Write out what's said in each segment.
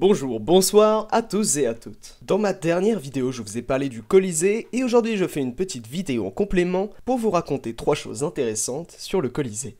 Bonjour, bonsoir à tous et à toutes. Dans ma dernière vidéo, je vous ai parlé du Colisée et aujourd'hui je fais une petite vidéo en complément pour vous raconter trois choses intéressantes sur le Colisée.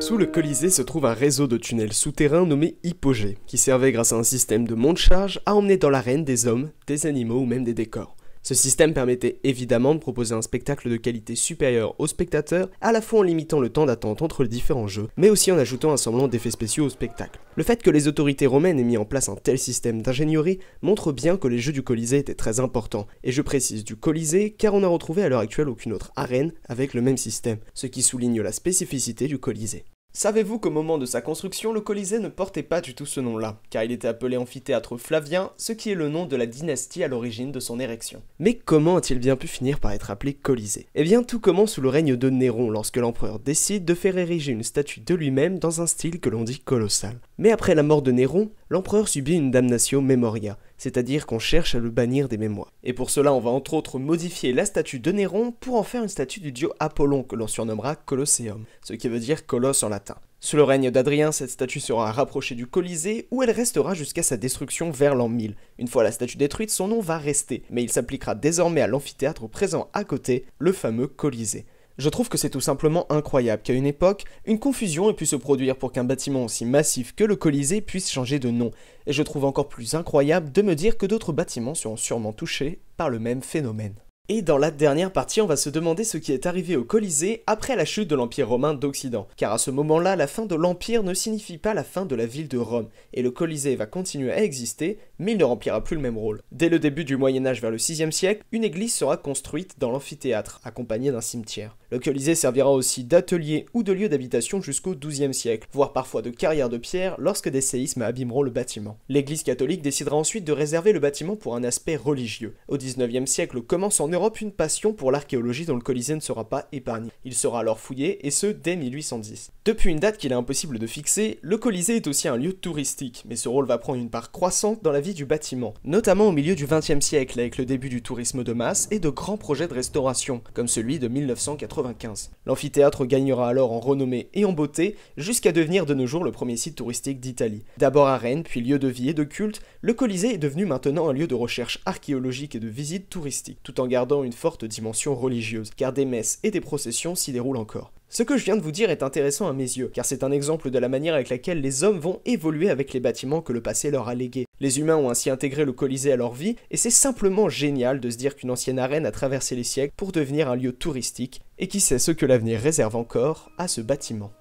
Sous le Colisée se trouve un réseau de tunnels souterrains nommé Hypogée, qui servait grâce à un système de monte-charge à emmener dans l'arène des hommes, des animaux ou même des décors. Ce système permettait évidemment de proposer un spectacle de qualité supérieure aux spectateurs, à la fois en limitant le temps d'attente entre les différents jeux, mais aussi en ajoutant un semblant d'effets spéciaux au spectacle. Le fait que les autorités romaines aient mis en place un tel système d'ingénierie montre bien que les jeux du Colisée étaient très importants, et je précise du Colisée car on n'a retrouvé à l'heure actuelle aucune autre arène avec le même système, ce qui souligne la spécificité du Colisée. Savez-vous qu'au moment de sa construction, le Colisée ne portait pas du tout ce nom-là, car il était appelé amphithéâtre flavien, ce qui est le nom de la dynastie à l'origine de son érection. Mais comment a-t-il bien pu finir par être appelé Colisée Eh bien, tout commence sous le règne de Néron, lorsque l'empereur décide de faire ériger une statue de lui-même dans un style que l'on dit colossal. Mais après la mort de Néron, l'empereur subit une damnatio memoria, c'est-à-dire qu'on cherche à le bannir des mémoires. Et pour cela, on va entre autres modifier la statue de Néron pour en faire une statue du dieu Apollon que l'on surnommera Colosseum, ce qui veut dire colosse en latin. Sous le règne d'Adrien, cette statue sera rapprochée du Colisée où elle restera jusqu'à sa destruction vers l'an 1000. Une fois la statue détruite, son nom va rester, mais il s'appliquera désormais à l'amphithéâtre présent à côté, le fameux Colisée. Je trouve que c'est tout simplement incroyable qu'à une époque, une confusion ait pu se produire pour qu'un bâtiment aussi massif que le Colisée puisse changer de nom, et je trouve encore plus incroyable de me dire que d'autres bâtiments seront sûrement touchés par le même phénomène. Et dans la dernière partie, on va se demander ce qui est arrivé au Colisée après la chute de l'Empire romain d'Occident. Car à ce moment-là, la fin de l'Empire ne signifie pas la fin de la ville de Rome, et le Colisée va continuer à exister, mais il ne remplira plus le même rôle. Dès le début du Moyen Âge vers le 6e siècle, une église sera construite dans l'amphithéâtre, accompagnée d'un cimetière. Le Colisée servira aussi d'atelier ou de lieu d'habitation jusqu'au 12e siècle, voire parfois de carrière de pierre lorsque des séismes abîmeront le bâtiment. L'église catholique décidera ensuite de réserver le bâtiment pour un aspect religieux. Au 19 siècle commence en Europe une passion pour l'archéologie dont le Colisée ne sera pas épargné. Il sera alors fouillé, et ce dès 1810. Depuis une date qu'il est impossible de fixer, le Colisée est aussi un lieu touristique, mais ce rôle va prendre une part croissante dans la vie du bâtiment, notamment au milieu du XXe siècle avec le début du tourisme de masse et de grands projets de restauration, comme celui de 1995. L'amphithéâtre gagnera alors en renommée et en beauté, jusqu'à devenir de nos jours le premier site touristique d'Italie. D'abord à Rennes, puis lieu de vie et de culte, le Colisée est devenu maintenant un lieu de recherche archéologique et de visite touristique, tout en gardant une forte dimension religieuse, car des messes et des processions s'y déroulent encore. Ce que je viens de vous dire est intéressant à mes yeux, car c'est un exemple de la manière avec laquelle les hommes vont évoluer avec les bâtiments que le passé leur a légués. Les humains ont ainsi intégré le Colisée à leur vie, et c'est simplement génial de se dire qu'une ancienne arène a traversé les siècles pour devenir un lieu touristique, et qui sait ce que l'avenir réserve encore à ce bâtiment.